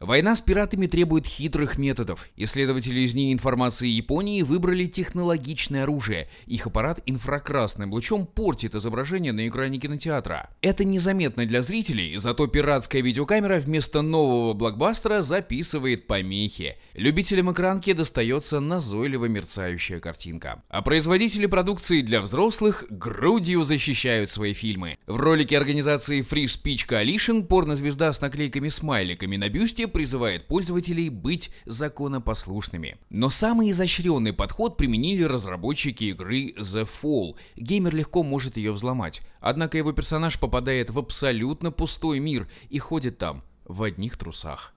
Война с пиратами требует хитрых методов. Исследователи из НИИ информации Японии выбрали технологичное оружие. Их аппарат инфракрасным лучом портит изображение на экране кинотеатра. Это незаметно для зрителей, зато пиратская видеокамера вместо нового блокбастера записывает помехи. Любителям экранки достается назойливо мерцающая картинка. А производители продукции для взрослых грудью защищают свои фильмы. В ролике организации Free Speech Coalition порнозвезда с наклейками-смайликами на бюсте призывает пользователей быть законопослушными. Но самый изощренный подход применили разработчики игры The Fall. Геймер легко может ее взломать. Однако его персонаж попадает в абсолютно пустой мир и ходит там в одних трусах.